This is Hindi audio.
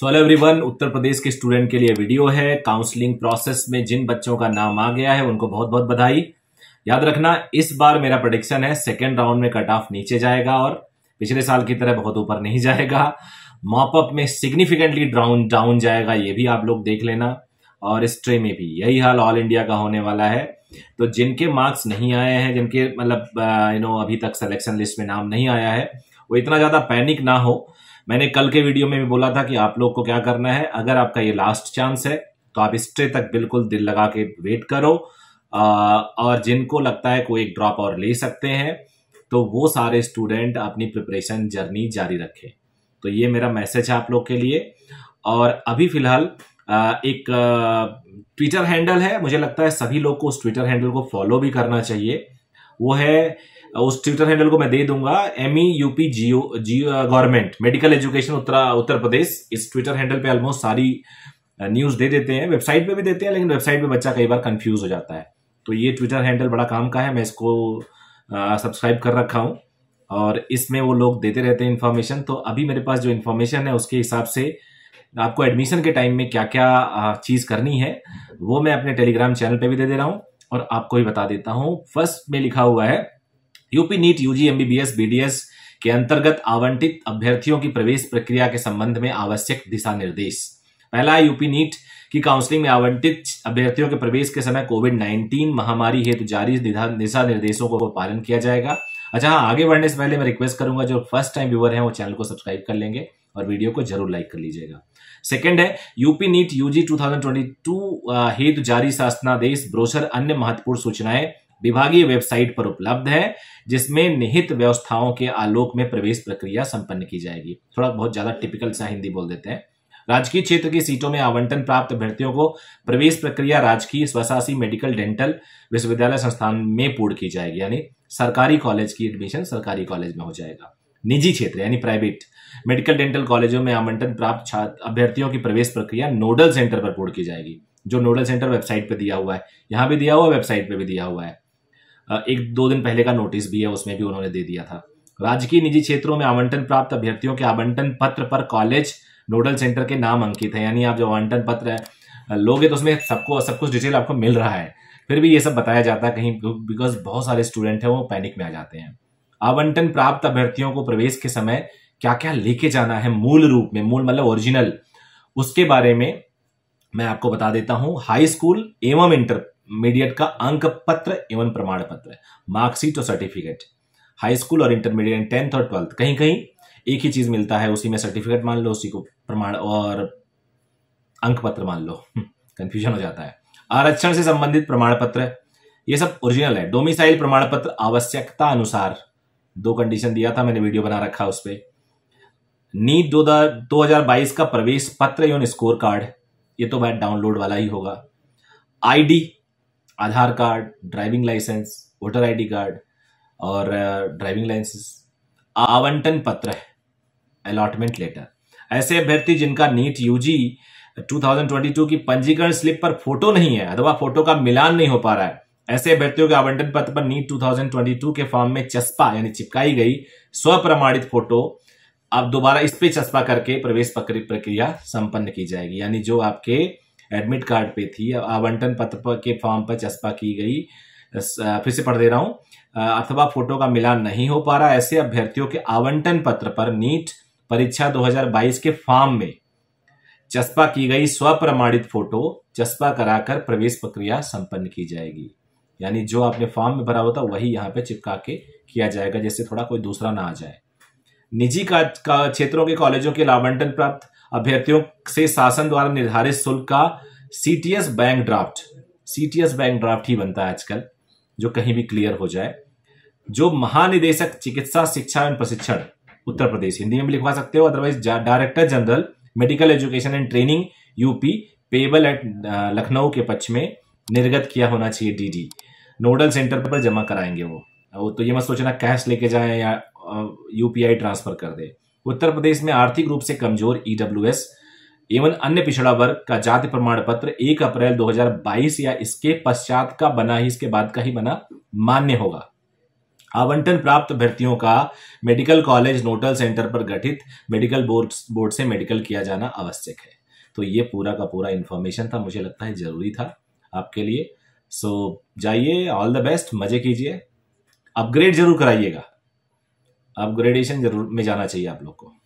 सो हेलो एवरीवन उत्तर प्रदेश के स्टूडेंट के लिए वीडियो है काउंसलिंग प्रोसेस में जिन बच्चों का नाम आ गया है उनको बहुत बहुत बधाई याद रखना इस बार मेरा प्रोडिक्शन है सेकेंड राउंड में कट ऑफ नीचे जाएगा और पिछले साल की तरह बहुत ऊपर नहीं जाएगा मॉपअप में सिग्निफिकेंटली ड्राउन डाउन जाएगा ये भी आप लोग देख लेना और स्ट्रे में भी यही हाल ऑल इंडिया का होने वाला है तो जिनके मार्क्स नहीं आए हैं जिनके मतलब यू uh, नो अभी तक सिलेक्शन लिस्ट में नाम नहीं आया है वो इतना ज़्यादा पैनिक ना हो मैंने कल के वीडियो में भी बोला था कि आप लोग को क्या करना है अगर आपका ये लास्ट चांस है तो आप स्ट्रे तक बिल्कुल दिल लगा के वेट करो और जिनको लगता है कोई एक ड्रॉप और ले सकते हैं तो वो सारे स्टूडेंट अपनी प्रिपरेशन जर्नी जारी रखें तो ये मेरा मैसेज है आप लोग के लिए और अभी फिलहाल एक ट्विटर हैंडल है मुझे लगता है सभी लोग को उस ट्विटर हैंडल को फॉलो भी करना चाहिए वो है उस ट्विटर हैंडल को मैं दे दूंगा एम ई यूपी जियो जियो गवर्नमेंट मेडिकल एजुकेशन उत्तरा उत्तर प्रदेश इस ट्विटर हैंडल पे ऑलमोस्ट सारी न्यूज uh, दे देते हैं वेबसाइट पे भी देते हैं लेकिन वेबसाइट पे बच्चा कई बार कंफ्यूज हो जाता है तो ये ट्विटर हैंडल बड़ा काम का है मैं इसको सब्सक्राइब uh, कर रखा हूँ और इसमें वो लोग देते रहते हैं इन्फॉर्मेशन तो अभी मेरे पास जो इन्फॉर्मेशन है उसके हिसाब से आपको एडमिशन के टाइम में क्या क्या uh, चीज़ करनी है वो मैं अपने टेलीग्राम चैनल पे भी दे दे रहा हूँ और आपको भी बता देता हूँ फर्स्ट में लिखा हुआ है UP NEET UG MBBS BDS के अंतर्गत आवंटित अभ्यर्थियों की प्रवेश प्रक्रिया के संबंध में आवश्यक दिशा निर्देश पहला है यूपी नीट की काउंसलिंग में आवंटित अभ्यर्थियों के प्रवेश के समय कोविड 19 महामारी हेतु जारी दिशा निर्देशों को पालन किया जाएगा अच्छा हाँ आगे बढ़ने से पहले मैं रिक्वेस्ट करूंगा जो फर्स्ट टाइम व्यूवर है वो चैनल को सब्सक्राइब कर लेंगे और वीडियो को जरूर लाइक कर लीजिएगा सेकंड है यूपी नीट यूजी 2022 हेतु जारी शासनादेश ब्रोशर अन्य महत्वपूर्ण सूचनाएं विभागीय वेबसाइट पर उपलब्ध है जिसमें निहित व्यवस्थाओं के आलोक में प्रवेश प्रक्रिया संपन्न की जाएगी थोड़ा बहुत ज्यादा टिपिकल सा हिंदी बोल देते हैं राजकीय क्षेत्र की सीटों में आवंटन प्राप्त अभ्यर्थियों को प्रवेश प्रक्रिया राजकीय स्वशासी मेडिकल डेंटल विश्वविद्यालय संस्थान में पूर्ण की जाएगी यानी सरकारी कॉलेज की एडमिशन सरकारी कॉलेज में हो जाएगा निजी क्षेत्र यानी प्राइवेट मेडिकल डेंटल कॉलेजों में आवंटन प्राप्त छात्र अभ्यर्थियों की प्रवेश प्रक्रिया नोडल सेंटर पर पूर्ण की जाएगी जो नोडल सेंटर वेबसाइट पर दिया हुआ है यहां भी दिया हुआ वेबसाइट पर भी दिया हुआ है एक दो दिन पहले का नोटिस भी है उसमें भी उन्होंने दे दिया था राज्य की निजी क्षेत्रों में आवंटन प्राप्त अभ्यर्थियों के आवंटन पत्र पर कॉलेज नोडल सेंटर के नाम अंकित है यानी आप जो आवंटन पत्र लोगे तो उसमें सबको सब कुछ डिटेल आपको मिल रहा है फिर भी ये सब बताया जाता है कहीं बिकॉज बहुत सारे स्टूडेंट हैं वो पैनिक में आ जाते हैं आवंटन प्राप्त अभ्यर्थियों को प्रवेश के समय क्या क्या लेके जाना है मूल रूप में मूल मतलब ओरिजिनल उसके बारे में मैं आपको बता देता हूं हाई स्कूल एवं इंटर मीडिएट का अंक पत्र एवं प्रमाण पत्र मार्कशीट और सर्टिफिकेट हाई स्कूल और इंटरमीडिएट टेंथ और ट्वेल्थ कहीं कहीं एक ही चीज मिलता है उसी में सर्टिफिकेट मान लो उसी को प्रमाण और अंक पत्र मान लो कंफ्यूजन हम्म, हो जाता है आरक्षण से संबंधित प्रमाण पत्र ये सब ओरिजिनल है डोमिसाइल प्रमाण पत्र आवश्यकता अनुसार दो कंडीशन दिया था मैंने वीडियो बना रखा उस पर नीट दो दो हजार बाईस का प्रवेश पत्र एवं स्कोर कार्ड ये तो भाई डाउनलोड वाला ही होगा ID Aadhaar card driving licence voter ID card और ड्राइविंग लाइसेंस आवंटन पत्र अलॉटमेंट लेटर ऐसे अभ्यर्थी जिनका नीट यूजी 2022 की पंजीकरण स्लिप पर फोटो नहीं है अथवा फोटो का मिलान नहीं हो पा रहा है ऐसे अभ्यर्थियों के आवंटन पत्र पर नीट 2022 के फॉर्म में चस्पा यानी चिपकाई गई स्व प्रमाणित फोटो अब दोबारा इस पे चस्पा करके प्रवेश प्रक्रिया संपन्न की जाएगी यानी जो आपके एडमिट कार्ड पे थी आवंटन पत्र के फॉर्म पर चस्पा की गई फिर से पढ़ दे रहा हूं अथवा फोटो का मिलान नहीं हो पा रहा ऐसे अभ्यर्थियों के आवंटन पत्र पर नीट परीक्षा 2022 के फॉर्म में चस्पा की गई स्वप्रमाणित फोटो चस्पा कराकर प्रवेश प्रक्रिया संपन्न की जाएगी यानी जो आपने फॉर्म में भरा होता वही यहाँ पे चिपका के किया जाएगा जैसे थोड़ा कोई दूसरा ना आ जाए निजी का, क्षेत्रों के कॉलेजों के आवंटन प्राप्त अभ्यर्थियों से शासन द्वारा निर्धारित शुल्क का CTS bank draft CTS bank draft ही बनता है आजकल जो कहीं भी क्लियर हो जाए जो महानिदेशक चिकित्सा शिक्षा एवं प्रशिक्षण उत्तर प्रदेश हिंदी में भी लिखवा सकते हो otherwise director general medical education and training UP payable at Lucknow के पक्ष में निर्गत किया होना चाहिए डीडी नोडल सेंटर पर जमा कराएंगे वो तो ये मत सोचना कैश लेके जाए या यूपीआई uh, ट्रांसफर कर दे उत्तर प्रदेश में आर्थिक रूप से कमजोर ईडब्ल्यूएस e एवं अन्य पिछड़ा वर्ग का जाति प्रमाण पत्र 1 अप्रैल 2022 या इसके पश्चात का बना ही इसके बाद का ही बना मान्य होगा आवंटन प्राप्त अभ्यर्थियों का मेडिकल कॉलेज नोटल सेंटर पर गठित मेडिकल बोर्ड बोर्ड से मेडिकल किया जाना आवश्यक है तो ये पूरा का पूरा इन्फॉर्मेशन था मुझे लगता है ज़रूरी था आपके लिए सो जाइए ऑल द बेस्ट मज़े कीजिए अपग्रेड जरूर कराइएगा आप अपग्रेडेशन जरूर में जाना चाहिए आप लोग को